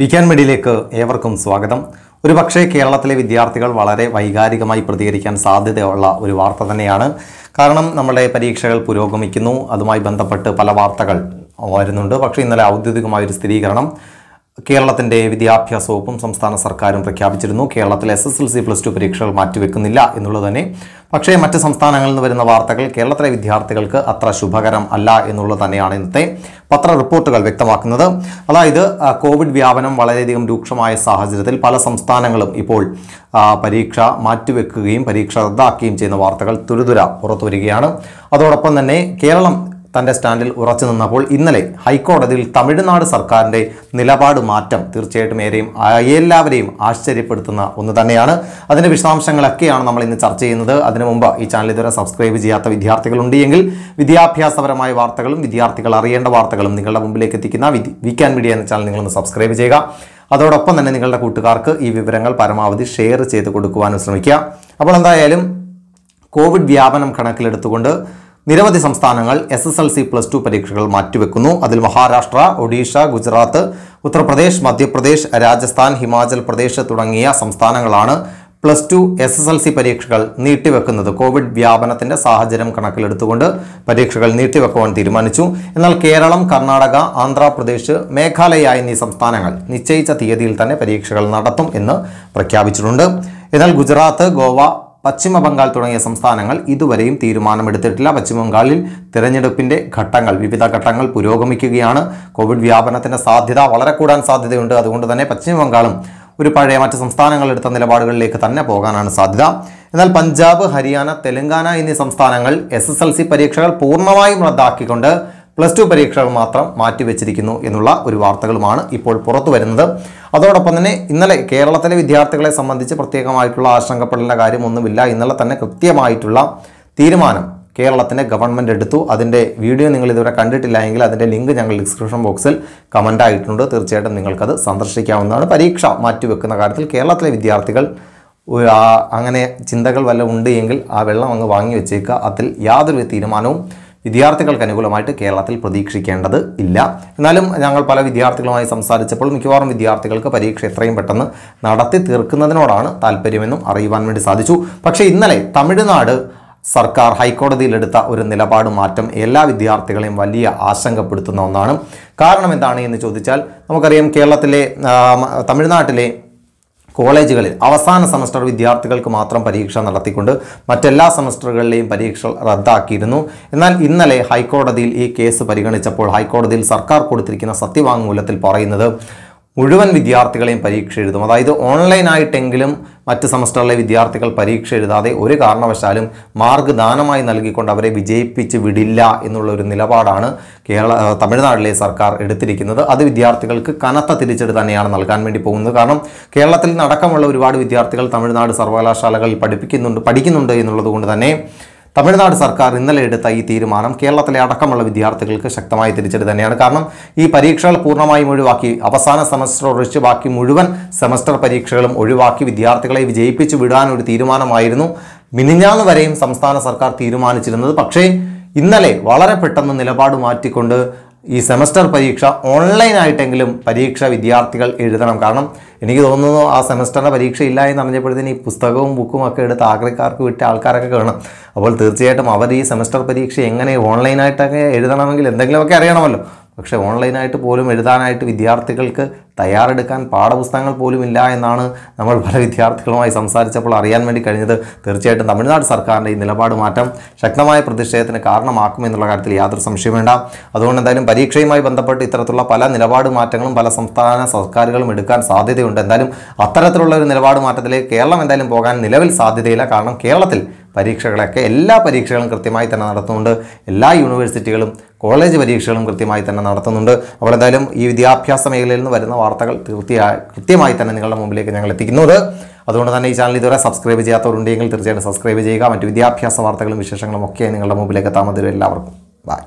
വിക്കാൻ മെഡിയിലേക്ക് ഏവർക്കും സ്വാഗതം ഒരു പക്ഷേ കേരളത്തിലെ വിദ്യാർത്ഥികൾ വളരെ വൈകാരികമായി പ്രതികരിക്കാൻ സാധ്യതയുള്ള ഒരു വാർത്ത തന്നെയാണ് കാരണം നമ്മുടെ പരീക്ഷകൾ പുരോഗമിക്കുന്നു അതുമായി ബന്ധപ്പെട്ട് പല വാർത്തകൾ വരുന്നുണ്ട് പക്ഷേ ഇന്നലെ ഔദ്യോഗികമായ ഒരു സ്ഥിരീകരണം കേരളത്തിന്റെ വിദ്യാഭ്യാസ വകുപ്പും സംസ്ഥാന സർക്കാരും പ്രഖ്യാപിച്ചിരുന്നു കേരളത്തിലെ S S L C plus two പരീക്ഷകൾ മാറ്റിവെക്കുന്നില്ല എന്നുള്ളത് തന്നെ പക്ഷേ മറ്റ് സംസ്ഥാനങ്ങളിൽ നിന്ന് വരുന്ന വാർത്തകൾ കേരളത്തിലെ വിദ്യാർത്ഥികൾക്ക് അത്ര ശുഭകരം അല്ല എന്നുള്ളത് തന്നെയാണ് ഇന്നത്തെ പത്ര റിപ്പോർട്ടുകൾ വ്യക്തമാക്കുന്നത് അതായത് കോവിഡ് വ്യാപനം വളരെയധികം രൂക്ഷമായ സാഹചര്യത്തിൽ പല സംസ്ഥാനങ്ങളും ഇപ്പോൾ പരീക്ഷ മാറ്റിവെക്കുകയും പരീക്ഷ റദ്ദാക്കുകയും ചെയ്യുന്ന വാർത്തകൾ തുരുതുര പുറത്തുവരികയാണ് അതോടൊപ്പം തന്നെ കേരളം തൻ്റെ സ്റ്റാൻഡിൽ ഉറച്ചു നിന്നപ്പോൾ ഇന്നലെ ഹൈക്കോടതിയിൽ തമിഴ്നാട് സർക്കാരിൻ്റെ നിലപാട് മാറ്റം തീർച്ചയായിട്ടും ഏറെയും എല്ലാവരെയും ആശ്ചര്യപ്പെടുത്തുന്ന ഒന്ന് തന്നെയാണ് അതിൻ്റെ വിശദാംശങ്ങളൊക്കെയാണ് നമ്മൾ ഇന്ന് ചർച്ച ചെയ്യുന്നത് അതിനു മുമ്പ് ഈ ചാനൽ ഇതുവരെ സബ്സ്ക്രൈബ് ചെയ്യാത്ത വിദ്യാർത്ഥികളുണ്ട് എങ്കിൽ വിദ്യാഭ്യാസപരമായ വാർത്തകളും വിദ്യാർത്ഥികൾ അറിയേണ്ട വാർത്തകളും നിങ്ങളുടെ മുമ്പിലേക്ക് എത്തിക്കുന്ന വീക്കാൻ മീഡിയ എന്ന ചാനൽ നിങ്ങളൊന്ന് സബ്സ്ക്രൈബ് ചെയ്യുക അതോടൊപ്പം തന്നെ നിങ്ങളുടെ കൂട്ടുകാർക്ക് ഈ വിവരങ്ങൾ പരമാവധി ഷെയർ ചെയ്ത് കൊടുക്കുവാനും ശ്രമിക്കുക അപ്പോൾ എന്തായാലും കോവിഡ് വ്യാപനം കണക്കിലെടുത്തുകൊണ്ട് നിരവധി സംസ്ഥാനങ്ങൾ S S L C plus two പരീക്ഷകൾ മാറ്റിവെക്കുന്നു അതിൽ മഹാരാഷ്ട്ര ഒഡീഷ ഗുജറാത്ത് ഉത്തർപ്രദേശ് മധ്യപ്രദേശ് രാജസ്ഥാൻ ഹിമാചൽ പ്രദേശ് തുടങ്ങിയ സംസ്ഥാനങ്ങളാണ് plus two S S L C പരീക്ഷകൾ നീട്ടിവെക്കുന്നത് കോവിഡ് വ്യാപനത്തിന്റെ സാഹചര്യം കണക്കിലെടുത്തുകൊണ്ട് പരീക്ഷകൾ നീട്ടിവെക്കുവാൻ തീരുമാനിച്ചു എന്നാൽ കേരളം കർണാടക ആന്ധ്രാപ്രദേശ് മേഘാലയ എന്നീ സംസ്ഥാനങ്ങൾ നിശ്ചയിച്ച തീയതിയിൽ തന്നെ പരീക്ഷകൾ നടത്തും എന്ന് പ്രഖ്യാപിച്ചിട്ടുണ്ട് എന്നാൽ ഗുജറാത്ത് ഗോവ പശ്ചിമ ബംഗാൾ തുടങ്ങിയ സംസ്ഥാനങ്ങൾ ഇതുവരെയും തീരുമാനമെടുത്തിട്ടില്ല പശ്ചിമ ബംഗാളിൽ തിരഞ്ഞെടുപ്പിൻ്റെ ഘട്ടങ്ങൾ വിവിധ ഘട്ടങ്ങൾ പുരോഗമിക്കുകയാണ് കോവിഡ് വ്യാപനത്തിൻ്റെ സാധ്യത വളരെ കൂടാൻ സാധ്യതയുണ്ട് അതുകൊണ്ട് തന്നെ പശ്ചിമ ബംഗാളും ഒരു പഴയ മറ്റ് സംസ്ഥാനങ്ങളെടുത്ത നിലപാടുകളിലേക്ക് തന്നെ പോകാനാണ് സാധ്യത എന്നാൽ പഞ്ചാബ് ഹരിയാന തെലങ്കാന എന്നീ സംസ്ഥാനങ്ങൾ എസ് പരീക്ഷകൾ പൂർണ്ണമായും റദ്ദാക്കിക്കൊണ്ട് പ്ലസ് ടു പരീക്ഷകൾ മാത്രം മാറ്റിവെച്ചിരിക്കുന്നു എന്നുള്ള ഒരു വാർത്തകളുമാണ് ഇപ്പോൾ പുറത്തു വരുന്നത് അതോടൊപ്പം തന്നെ ഇന്നലെ കേരളത്തിലെ വിദ്യാർത്ഥികളെ സംബന്ധിച്ച് പ്രത്യേകമായിട്ടുള്ള ആശങ്കപ്പെടേണ്ട കാര്യമൊന്നുമില്ല ഇന്നലെ തന്നെ കൃത്യമായിട്ടുള്ള തീരുമാനം കേരളത്തിൻ്റെ ഗവൺമെൻറ് എടുത്തു അതിൻ്റെ വീഡിയോ നിങ്ങൾ ഇതുവരെ കണ്ടിട്ടില്ല എങ്കിൽ അതിൻ്റെ ലിങ്ക് ഞങ്ങൾ ഡിസ്ക്രിപ്ഷൻ ബോക്സിൽ കമൻ്റ് ആയിട്ടുണ്ട് തീർച്ചയായിട്ടും നിങ്ങൾക്കത് സന്ദർശിക്കാവുന്നതാണ് പരീക്ഷ മാറ്റിവെക്കുന്ന കാര്യത്തിൽ കേരളത്തിലെ വിദ്യാർത്ഥികൾ അങ്ങനെ ചിന്തകൾ വല്ല ഉണ്ട് ആ വെള്ളം അങ്ങ് വാങ്ങി വെച്ചേക്കുക അതിൽ യാതൊരു തീരുമാനവും വിദ്യാർത്ഥികൾക്ക് അനുകൂലമായിട്ട് കേരളത്തിൽ പ്രതീക്ഷിക്കേണ്ടത് ഇല്ല എന്നാലും ഞങ്ങൾ പല വിദ്യാർത്ഥികളുമായി സംസാരിച്ചപ്പോൾ മിക്കവാറും വിദ്യാർത്ഥികൾക്ക് പരീക്ഷ എത്രയും പെട്ടെന്ന് നടത്തി തീർക്കുന്നതിനോടാണ് താല്പര്യമെന്നും അറിയുവാൻ വേണ്ടി സാധിച്ചു പക്ഷേ ഇന്നലെ തമിഴ്നാട് സർക്കാർ ഹൈക്കോടതിയിലെടുത്ത ഒരു നിലപാട് മാറ്റം എല്ലാ വിദ്യാർത്ഥികളെയും വലിയ ആശങ്കപ്പെടുത്തുന്ന ഒന്നാണ് കാരണം എന്താണ് എന്ന് ചോദിച്ചാൽ നമുക്കറിയാം കേരളത്തിലെ തമിഴ്നാട്ടിലെ കോളേജുകളിൽ അവസാന സെമസ്റ്റർ വിദ്യാർത്ഥികൾക്ക് മാത്രം പരീക്ഷ നടത്തിക്കൊണ്ട് മറ്റെല്ലാ സെമസ്റ്ററുകളിലെയും പരീക്ഷ റദ്ദാക്കിയിരുന്നു എന്നാൽ ഇന്നലെ ഹൈക്കോടതിയിൽ ഈ കേസ് പരിഗണിച്ചപ്പോൾ ഹൈക്കോടതിയിൽ സർക്കാർ കൊടുത്തിരിക്കുന്ന സത്യവാങ്മൂലത്തിൽ പറയുന്നത് മുഴുവൻ വിദ്യാർത്ഥികളെയും പരീക്ഷ എഴുതും അതായത് ഓൺലൈനായിട്ടെങ്കിലും മറ്റ് സെമസ്റ്ററിലെ വിദ്യാർത്ഥികൾ പരീക്ഷ എഴുതാതെ ഒരു കാരണവശാലും മാർഗ്ഗ ദാനമായി നൽകിക്കൊണ്ട് അവരെ വിജയിപ്പിച്ച് വിടില്ല എന്നുള്ള ഒരു നിലപാടാണ് കേരള തമിഴ്നാട്ടിലെ സർക്കാർ എടുത്തിരിക്കുന്നത് അത് വിദ്യാർത്ഥികൾക്ക് കനത്ത തിരിച്ചടി തന്നെയാണ് നൽകാൻ വേണ്ടി പോകുന്നത് കാരണം കേരളത്തിൽ അടക്കമുള്ള ഒരുപാട് വിദ്യാർത്ഥികൾ തമിഴ്നാട് സർവകലാശാലകളിൽ പഠിപ്പിക്കുന്നുണ്ട് പഠിക്കുന്നുണ്ട് എന്നുള്ളത് കൊണ്ട് തന്നെ തമിഴ്നാട് സർക്കാർ ഇന്നലെ എടുത്ത ഈ തീരുമാനം കേരളത്തിലെ അടക്കമുള്ള വിദ്യാർത്ഥികൾക്ക് ശക്തമായി തിരിച്ചടി തന്നെയാണ് കാരണം ഈ പരീക്ഷകൾ പൂർണ്ണമായും ഒഴിവാക്കി അവസാന സെമസ്റ്റർ ഒഴിച്ച് ബാക്കി മുഴുവൻ സെമസ്റ്റർ പരീക്ഷകളും ഒഴിവാക്കി വിദ്യാർത്ഥികളെ വിജയിപ്പിച്ചു വിടാൻ ഒരു തീരുമാനമായിരുന്നു മിനിഞ്ഞാന്ന് വരെയും സംസ്ഥാന സർക്കാർ തീരുമാനിച്ചിരുന്നത് പക്ഷേ ഇന്നലെ വളരെ പെട്ടെന്ന് നിലപാട് മാറ്റിക്കൊണ്ട് ഈ സെമസ്റ്റർ പരീക്ഷ ഓൺലൈനായിട്ടെങ്കിലും പരീക്ഷ വിദ്യാർത്ഥികൾ എഴുതണം കാരണം എനിക്ക് തോന്നുന്നു ആ സെമസ്റ്ററിൻ്റെ ഇല്ല എന്ന് അറിഞ്ഞപ്പോഴത്തേന് ഈ പുസ്തകവും ബുക്കും ഒക്കെ എടുത്ത് ആഗ്രഹക്കാർക്ക് വിട്ട ആൾക്കാരൊക്കെ കാണും അപ്പോൾ തീർച്ചയായിട്ടും അവർ ഈ സെമസ്റ്റർ പരീക്ഷ എങ്ങനെ ഓൺലൈനായിട്ടൊക്കെ എഴുതണമെങ്കിൽ എന്തെങ്കിലുമൊക്കെ അറിയണമല്ലോ പക്ഷേ ഓൺലൈനായിട്ട് പോലും എഴുതാനായിട്ട് വിദ്യാർത്ഥികൾക്ക് തയ്യാറെടുക്കാൻ പാഠപുസ്തകങ്ങൾ പോലും ഇല്ല എന്നാണ് നമ്മൾ പല വിദ്യാർത്ഥികളുമായി സംസാരിച്ചപ്പോൾ അറിയാൻ വേണ്ടി കഴിഞ്ഞത് തീർച്ചയായിട്ടും തമിഴ്നാട് സർക്കാരിൻ്റെ ഈ നിലപാട് മാറ്റം ശക്തമായ പ്രതിഷേധത്തിന് എന്നുള്ള കാര്യത്തിൽ യാതൊരു സംശയം വേണ്ട അതുകൊണ്ട് എന്തായാലും പരീക്ഷയുമായി ബന്ധപ്പെട്ട് ഇത്തരത്തിലുള്ള പല നിലപാട് മാറ്റങ്ങളും പല സംസ്ഥാന സർക്കാരുകളും എടുക്കാൻ സാധ്യതയുണ്ട് എന്തായാലും അത്തരത്തിലുള്ള ഒരു നിലപാട് മാറ്റത്തിലേക്ക് കേരളം എന്തായാലും പോകാൻ നിലവിൽ സാധ്യതയില്ല കാരണം കേരളത്തിൽ പരീക്ഷകളൊക്കെ എല്ലാ പരീക്ഷകളും കൃത്യമായി തന്നെ നടത്തുന്നുണ്ട് എല്ലാ യൂണിവേഴ്സിറ്റികളും കോളേജ് പരീക്ഷകളും കൃത്യമായി തന്നെ നടത്തുന്നുണ്ട് അപ്പോൾ എന്തായാലും ഈ വിദ്യാഭ്യാസ മേഖലയിൽ നിന്ന് വരുന്ന വാർത്തകൾ തീർച്ചയായി കൃത്യമായി തന്നെ നിങ്ങളുടെ മുമ്പിലേക്ക് ഞങ്ങൾ എത്തിക്കുന്നത് അതുകൊണ്ട് തന്നെ ഈ ചാനൽ ഇതുവരെ സബ്സ്ക്രൈബ് ചെയ്യാത്തവരുണ്ടെങ്കിൽ തീർച്ചയായും സബ്സ്ക്രൈബ് ചെയ്യുക മറ്റ് വിദ്യാഭ്യാസ വാർത്തകളും വിശേഷങ്ങളും ഒക്കെ നിങ്ങളുടെ മുമ്പിലേക്ക് എത്താമതിരും എല്ലാവർക്കും ബൈ